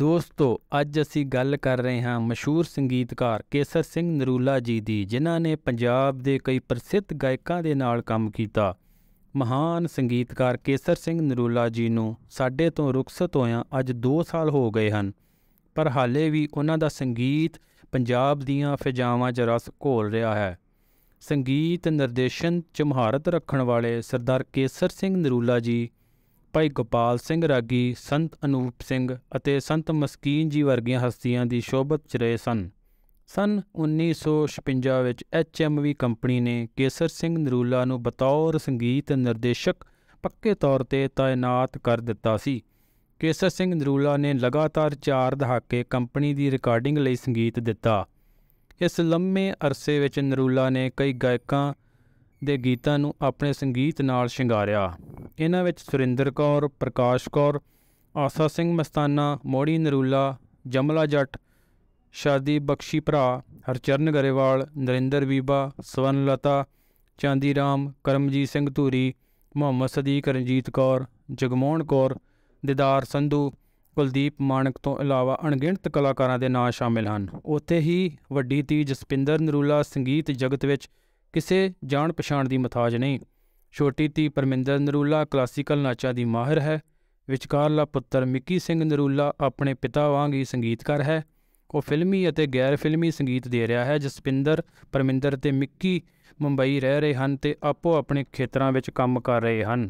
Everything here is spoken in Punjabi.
ਦੋਸਤੋ ਅੱਜ ਅਸੀਂ ਗੱਲ ਕਰ ਰਹੇ ਹਾਂ ਮਸ਼ਹੂਰ ਸੰਗੀਤਕਾਰ ਕੇਸਰ ਸਿੰਘ ਨਰੂਲਾ ਜੀ ਦੀ ਜਿਨ੍ਹਾਂ ਨੇ ਪੰਜਾਬ ਦੇ ਕਈ ਪ੍ਰਸਿੱਧ ਗਾਇਕਾਂ ਦੇ ਨਾਲ ਕੰਮ ਕੀਤਾ ਮਹਾਨ ਸੰਗੀਤਕਾਰ ਕੇਸਰ ਸਿੰਘ ਨਰੂਲਾ ਜੀ ਨੂੰ ਸਾਡੇ ਤੋਂ ਰੁਖਸਤ ਹੋਇਆ ਅੱਜ 2 ਸਾਲ ਹੋ ਗਏ ਹਨ ਪਰ ਹਾਲੇ ਵੀ ਉਹਨਾਂ ਦਾ ਸੰਗੀਤ ਪੰਜਾਬ ਦੀਆਂ ਫਿਜਾਵਾਂ 'ਚ ਰਸ ਘੋਲ ਰਿਹਾ ਹੈ ਸੰਗੀਤ ਨਿਰਦੇਸ਼ਨ ਚ ਮਹਾਰਤ ਰੱਖਣ ਵਾਲੇ ਸਰਦਾਰ ਕੇਸਰ ਸਿੰਘ ਨਰੂਲਾ ਜੀ ਭਾਈ ਗੋਪਾਲ ਸਿੰਘ ਰਾਗੀ ਸੰਤ ਅਨੂਪ ਸਿੰਘ ਅਤੇ ਸੰਤ ਮਸਕੀਨ ਜੀ ਵਰਗੀਆਂ ਹਸਤੀਆਂ ਦੀ ਸ਼ੋਭਤ ਚ ਰਹੇ ਸਨ ਸਨ 1956 ਵਿੱਚ HMV ਕੰਪਨੀ ਨੇ ਕੇਸਰ ਸਿੰਘ ਨਰੂਲਾ ਨੂੰ ਬਤੌਰ ਸੰਗੀਤ ਨਿਰਦੇਸ਼ਕ ਪੱਕੇ ਤੌਰ ਤੇ ਤਾਇਨਾਤ ਕਰ ਦਿੱਤਾ ਸੀ ਕੇਸਰ ਸਿੰਘ ਨਰੂਲਾ ਨੇ ਲਗਾਤਾਰ 4 ਦਹਾਕੇ ਕੰਪਨੀ ਦੀ ਰਿਕਾਰਡਿੰਗ ਲਈ ਸੰਗੀਤ ਦਿੱਤਾ ਇਸ ਲੰਮੇ ਅਰਸੇ ਵਿੱਚ ਨਰੂਲਾ ਨੇ ਕਈ ਗਾਇਕਾਂ ਦੇ ਗੀਤਾਂ ਨੂੰ ਆਪਣੇ ਸੰਗੀਤ ਨਾਲ ਸ਼ਿੰਗਾਰਿਆ ਇਹਨਾਂ ਵਿੱਚ ਸੁਰਿੰਦਰ ਕੌਰ ਪ੍ਰਕਾਸ਼ ਕੌਰ ਆਸਾ ਸਿੰਘ ਮਸਤਾਨਾ ਮੋੜੀ ਨਰੂਲਾ ਜਮਲਾ ਜੱਟ ਸ਼ਾਦੀ ਬਖਸ਼ੀ ਭਰਾ ਹਰਚਰਨ ਗਰੇਵਾਲ ਨਰਿੰਦਰ ਸਵਨ ਸਵਨਲਤਾ ਚਾਂਦੀ ਰਾਮ ਕਰਮਜੀਤ ਸਿੰਘ ਧੂਰੀ ਮੁਹੰਮਦ ਸਦੀਕ ਰਣਜੀਤ ਕੌਰ ਜਗਮੋਹਨ ਕੌਰ ਦਿਦਾਰ ਸੰਧੂ ਕੁਲਦੀਪ ਮਾਨਕ ਤੋਂ ਇਲਾਵਾ ਅਣਗਿਣਤ ਕਲਾਕਾਰਾਂ ਦੇ ਨਾਂ ਸ਼ਾਮਿਲ ਹਨ ਉੱਥੇ ਹੀ ਵੱਡੀ ਤੀਜ ਜਸਪਿੰਦਰ ਨਰੂਲਾ ਸੰਗੀਤ ਜਗਤ ਵਿੱਚ ਕਿਸੇ ਜਾਣ ਪਛਾਣ ਦੀ ਮਥਾਜ ਨਹੀਂ ਛੋਟੀ ਧੀ ਪਰਮਿੰਦਰ ਨਰੂਲਾ ਕਲਾਸੀਕਲ ਨਾਚਾਂ ਦੀ ਮਾਹਿਰ ਹੈ ਵਿਚਕਾਰਲਾ ਪੁੱਤਰ ਮਿੱਕੀ ਸਿੰਘ ਨਰੂਲਾ ਆਪਣੇ ਪਿਤਾ ਵਾਂਗ ਹੀ ਸੰਗੀਤਕਾਰ ਹੈ ਉਹ ਫਿਲਮੀ ਅਤੇ ਗੈਰ ਫਿਲਮੀ ਸੰਗੀਤ ਦੇ ਰਿਹਾ ਹੈ ਜਸਪਿੰਦਰ ਪਰਮਿੰਦਰ ਤੇ ਮਿੱਕੀ ਮੁੰਬਈ ਰਹਿ ਰਹੇ ਹਨ ਤੇ ਆਪੋ ਆਪਣੇ ਖੇਤਰਾਂ ਵਿੱਚ ਕੰਮ ਕਰ ਰਹੇ ਹਨ